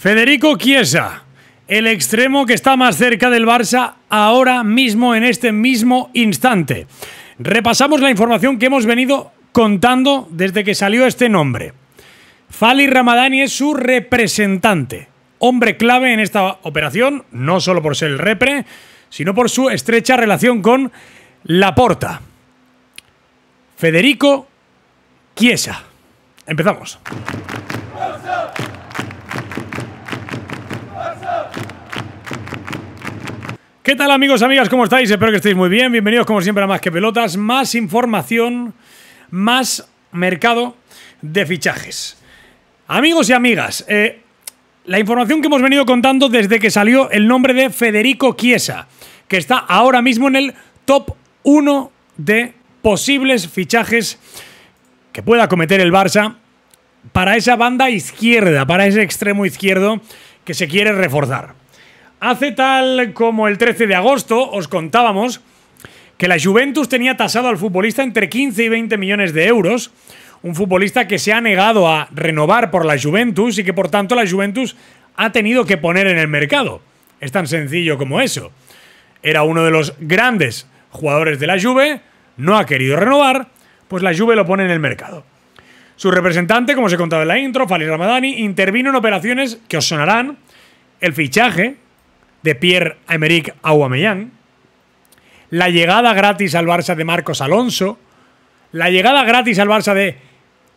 Federico Chiesa, el extremo que está más cerca del Barça ahora mismo, en este mismo instante. Repasamos la información que hemos venido contando desde que salió este nombre. Fali Ramadani es su representante, hombre clave en esta operación, no solo por ser el repre, sino por su estrecha relación con Laporta. Federico Chiesa. Empezamos. ¿Qué tal amigos, amigas? ¿Cómo estáis? Espero que estéis muy bien. Bienvenidos como siempre a Más que Pelotas. Más información, más mercado de fichajes. Amigos y amigas, eh, la información que hemos venido contando desde que salió el nombre de Federico Chiesa, que está ahora mismo en el top 1 de posibles fichajes que pueda cometer el Barça para esa banda izquierda, para ese extremo izquierdo que se quiere reforzar. Hace tal como el 13 de agosto os contábamos que la Juventus tenía tasado al futbolista entre 15 y 20 millones de euros, un futbolista que se ha negado a renovar por la Juventus y que por tanto la Juventus ha tenido que poner en el mercado. Es tan sencillo como eso. Era uno de los grandes jugadores de la Juve, no ha querido renovar, pues la Juve lo pone en el mercado. Su representante, como se contaba en la intro, Fali Ramadani, intervino en operaciones que os sonarán. El fichaje de Pierre-Emerick Aubameyang, la llegada gratis al Barça de Marcos Alonso, la llegada gratis al Barça de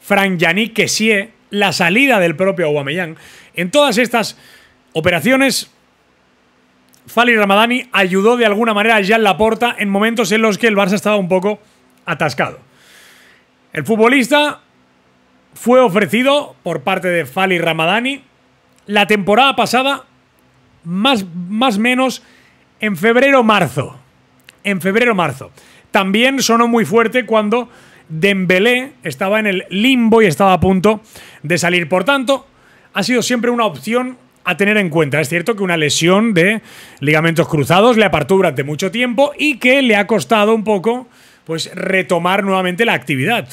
Frank-Yannick Kessié, la salida del propio Aubameyang. En todas estas operaciones, Fali Ramadani ayudó de alguna manera a la Laporta en momentos en los que el Barça estaba un poco atascado. El futbolista fue ofrecido por parte de Fali Ramadani la temporada pasada más, más menos en febrero-marzo. En febrero-marzo. También sonó muy fuerte cuando Dembélé estaba en el limbo y estaba a punto de salir. Por tanto, ha sido siempre una opción a tener en cuenta. Es cierto que una lesión de ligamentos cruzados le apartó durante mucho tiempo y que le ha costado un poco pues retomar nuevamente la actividad.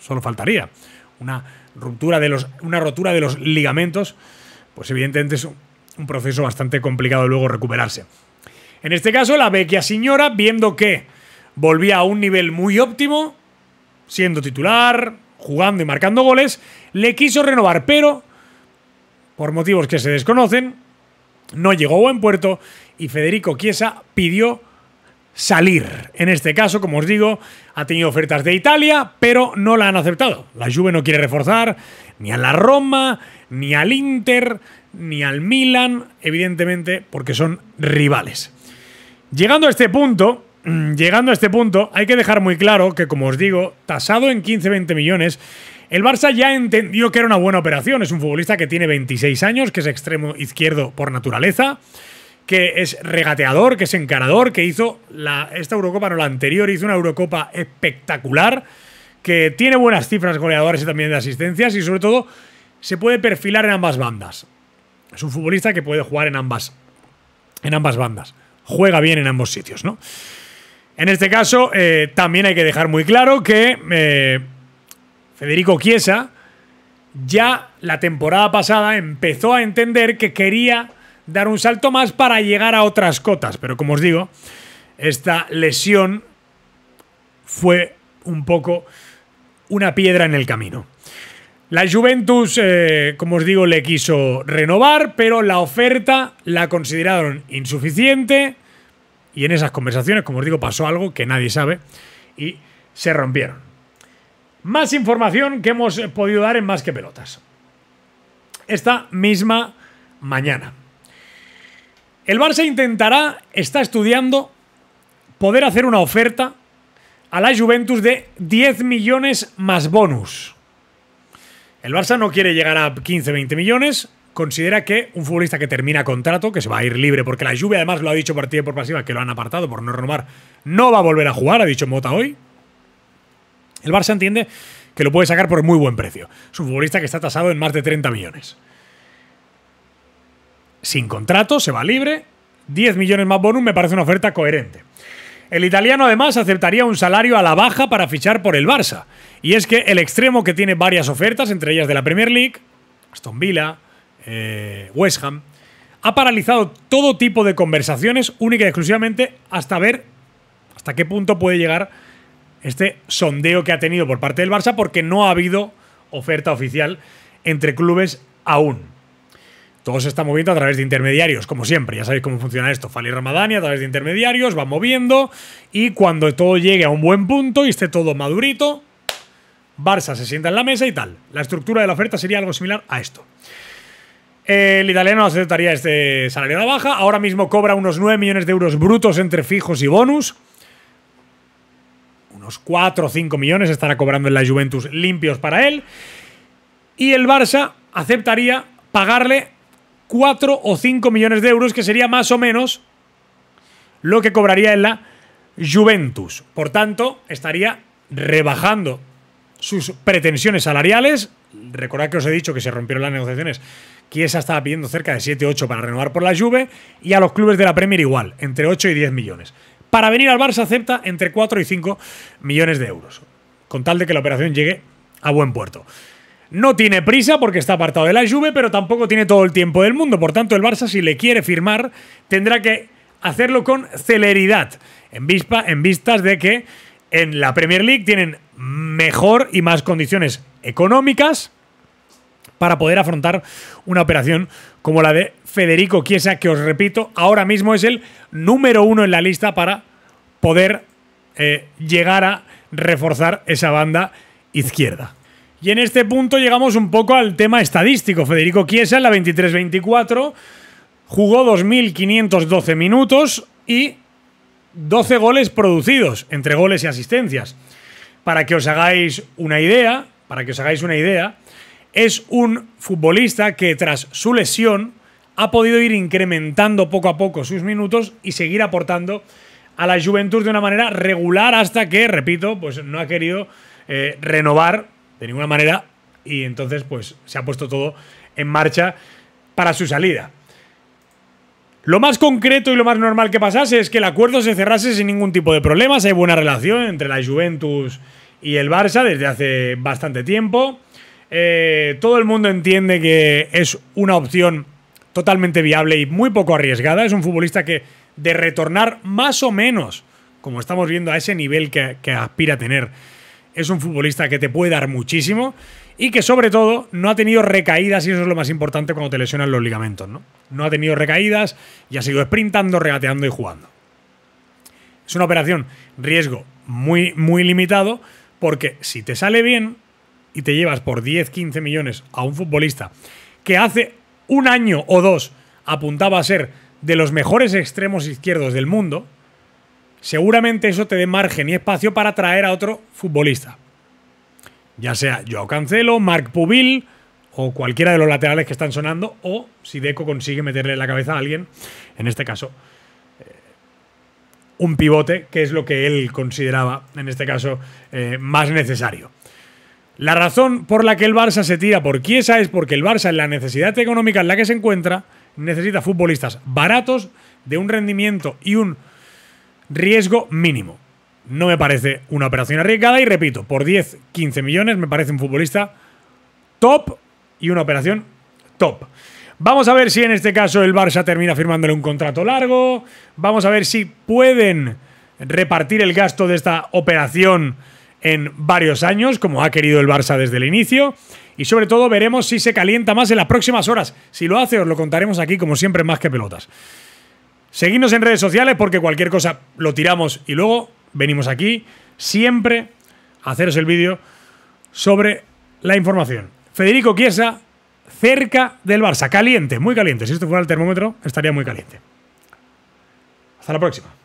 Solo faltaría una ruptura de los una rotura de los ligamentos, pues evidentemente es un proceso bastante complicado luego recuperarse. En este caso, la vecchia señora, viendo que volvía a un nivel muy óptimo, siendo titular, jugando y marcando goles, le quiso renovar, pero por motivos que se desconocen, no llegó a buen puerto y Federico Chiesa pidió salir. En este caso, como os digo, ha tenido ofertas de Italia, pero no la han aceptado. La Juve no quiere reforzar ni a la Roma, ni al Inter, ni al Milan, evidentemente porque son rivales. Llegando a este punto, mm, llegando a este punto, hay que dejar muy claro que, como os digo, tasado en 15-20 millones, el Barça ya entendió que era una buena operación. Es un futbolista que tiene 26 años, que es extremo izquierdo por naturaleza que es regateador, que es encarador, que hizo la, esta Eurocopa, no la anterior, hizo una Eurocopa espectacular, que tiene buenas cifras goleadoras y también de asistencias y sobre todo se puede perfilar en ambas bandas. Es un futbolista que puede jugar en ambas, en ambas bandas. Juega bien en ambos sitios, ¿no? En este caso, eh, también hay que dejar muy claro que eh, Federico Chiesa ya la temporada pasada empezó a entender que quería dar un salto más para llegar a otras cotas. Pero como os digo, esta lesión fue un poco una piedra en el camino. La Juventus, eh, como os digo, le quiso renovar, pero la oferta la consideraron insuficiente. Y en esas conversaciones, como os digo, pasó algo que nadie sabe y se rompieron. Más información que hemos podido dar en Más que Pelotas. Esta misma mañana. El Barça intentará, está estudiando, poder hacer una oferta a la Juventus de 10 millones más bonus. El Barça no quiere llegar a 15, 20 millones. Considera que un futbolista que termina contrato, que se va a ir libre, porque la lluvia además lo ha dicho partido por pasiva, que lo han apartado por no renovar, no va a volver a jugar, ha dicho Mota hoy. El Barça entiende que lo puede sacar por muy buen precio. Es un futbolista que está tasado en más de 30 millones sin contrato, se va libre. 10 millones más bonus me parece una oferta coherente. El italiano además aceptaría un salario a la baja para fichar por el Barça. Y es que el extremo que tiene varias ofertas, entre ellas de la Premier League, Aston Villa, eh, West Ham, ha paralizado todo tipo de conversaciones única y exclusivamente hasta ver hasta qué punto puede llegar este sondeo que ha tenido por parte del Barça porque no ha habido oferta oficial entre clubes aún. Todo se está moviendo a través de intermediarios, como siempre. Ya sabéis cómo funciona esto. Fali Ramadani a través de intermediarios, va moviendo. Y cuando todo llegue a un buen punto y esté todo madurito, Barça se sienta en la mesa y tal. La estructura de la oferta sería algo similar a esto. El italiano aceptaría este salario de la baja. Ahora mismo cobra unos 9 millones de euros brutos entre fijos y bonus. Unos 4 o 5 millones estará cobrando en la Juventus limpios para él. Y el Barça aceptaría pagarle 4 o 5 millones de euros, que sería más o menos lo que cobraría en la Juventus. Por tanto, estaría rebajando sus pretensiones salariales. Recordad que os he dicho que se rompieron las negociaciones. Chiesa estaba pidiendo cerca de 7-8 para renovar por la Juve y a los clubes de la Premier igual, entre 8 y 10 millones. Para venir al Barça acepta entre 4 y 5 millones de euros, con tal de que la operación llegue a buen puerto. No tiene prisa porque está apartado de la Juve, pero tampoco tiene todo el tiempo del mundo. Por tanto, el Barça, si le quiere firmar, tendrá que hacerlo con celeridad, en, en vistas de que en la Premier League tienen mejor y más condiciones económicas para poder afrontar una operación como la de Federico Chiesa, que os repito, ahora mismo es el número uno en la lista para poder eh, llegar a reforzar esa banda izquierda. Y en este punto llegamos un poco al tema estadístico. Federico Chiesa en la 23-24 jugó 2.512 minutos y 12 goles producidos, entre goles y asistencias. Para que os hagáis una idea, para que os hagáis una idea, es un futbolista que tras su lesión ha podido ir incrementando poco a poco sus minutos y seguir aportando a la Juventus de una manera regular hasta que, repito, pues no ha querido eh, renovar de ninguna manera. Y entonces, pues se ha puesto todo en marcha para su salida. Lo más concreto y lo más normal que pasase es que el acuerdo se cerrase sin ningún tipo de problemas. Hay buena relación entre la Juventus y el Barça desde hace bastante tiempo. Eh, todo el mundo entiende que es una opción totalmente viable y muy poco arriesgada. Es un futbolista que de retornar más o menos, como estamos viendo, a ese nivel que, que aspira a tener es un futbolista que te puede dar muchísimo y que sobre todo no ha tenido recaídas, y eso es lo más importante cuando te lesionan los ligamentos, ¿no? No ha tenido recaídas y ha seguido sprintando, regateando y jugando. Es una operación riesgo muy, muy limitado porque si te sale bien y te llevas por 10, 15 millones a un futbolista que hace un año o dos apuntaba a ser de los mejores extremos izquierdos del mundo, seguramente eso te dé margen y espacio para traer a otro futbolista. Ya sea Joao Cancelo, Marc Pubil o cualquiera de los laterales que están sonando, o si Deco consigue meterle la cabeza a alguien, en este caso, eh, un pivote, que es lo que él consideraba, en este caso, eh, más necesario. La razón por la que el Barça se tira por Chiesa es porque el Barça, en la necesidad económica en la que se encuentra, necesita futbolistas baratos, de un rendimiento y un riesgo mínimo. No me parece una operación arriesgada y repito, por 10, 15 millones me parece un futbolista top y una operación top. Vamos a ver si en este caso el Barça termina firmándole un contrato largo. Vamos a ver si pueden repartir el gasto de esta operación en varios años, como ha querido el Barça desde el inicio. Y sobre todo veremos si se calienta más en las próximas horas. Si lo hace, os lo contaremos aquí, como siempre, más que pelotas. Seguidnos en redes sociales porque cualquier cosa lo tiramos y luego venimos aquí siempre a haceros el vídeo sobre la información. Federico Chiesa cerca del Barça, caliente, muy caliente. Si esto fuera el termómetro, estaría muy caliente. Hasta la próxima.